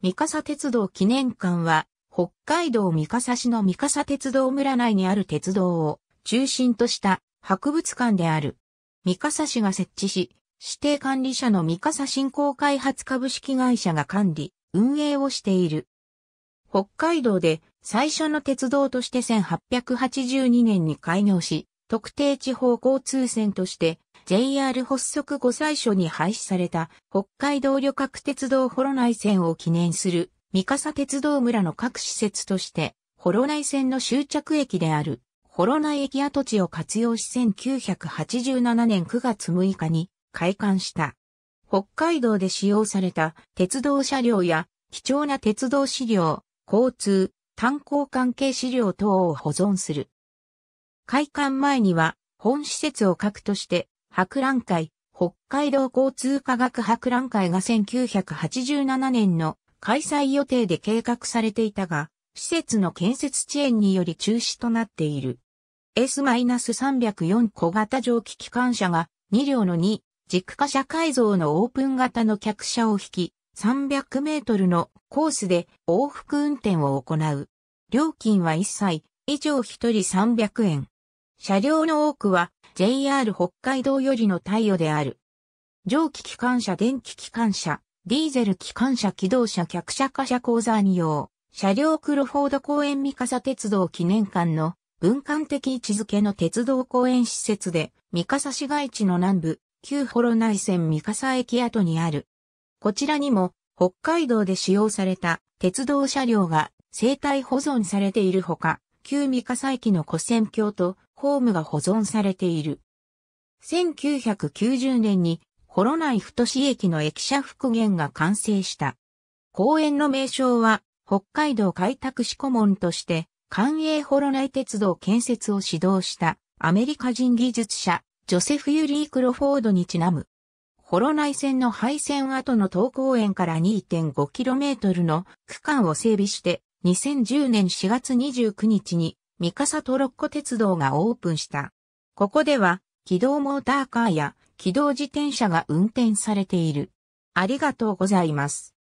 三笠鉄道記念館は、北海道三笠市の三笠鉄道村内にある鉄道を中心とした博物館である。三笠市が設置し、指定管理者の三笠振興開発株式会社が管理、運営をしている。北海道で最初の鉄道として1882年に開業し、特定地方交通線として JR 発足後最初に廃止された北海道旅客鉄道ホロ内線を記念する三笠鉄道村の各施設としてホロ内線の終着駅であるホロ内駅跡地を活用し1987年9月6日に開館した。北海道で使用された鉄道車両や貴重な鉄道資料、交通、炭鉱関係資料等を保存する。開館前には本施設を核として博覧会、北海道交通科学博覧会が1987年の開催予定で計画されていたが、施設の建設遅延により中止となっている。S-304 小型蒸気機関車が2両の2、軸貨車改造のオープン型の客車を引き、300メートルのコースで往復運転を行う。料金は1歳以上1人300円。車両の多くは JR 北海道よりの貸与である。蒸気機関車、電気機関車、ディーゼル機関車、機動車、客車貨車鉱山用、車両クロフォード公園三笠鉄道記念館の文館的位置づけの鉄道公園施設で、三笠市街地の南部、旧幌内線三笠駅跡にある。こちらにも、北海道で使用された鉄道車両が生態保存されているほか、旧三笠駅の古線橋とホームが保存されている。1990年に、ホ幌内太駅の駅舎復元が完成した。公園の名称は、北海道開拓市顧問として、官営ナ内鉄道建設を指導したアメリカ人技術者、ジョセフ・ユリー・クロフォードにちなむ。幌内線の廃線跡の東公園から 2.5km の区間を整備して2010年4月29日に三笠トロッコ鉄道がオープンした。ここでは、軌動モーターカーや軌動自転車が運転されている。ありがとうございます。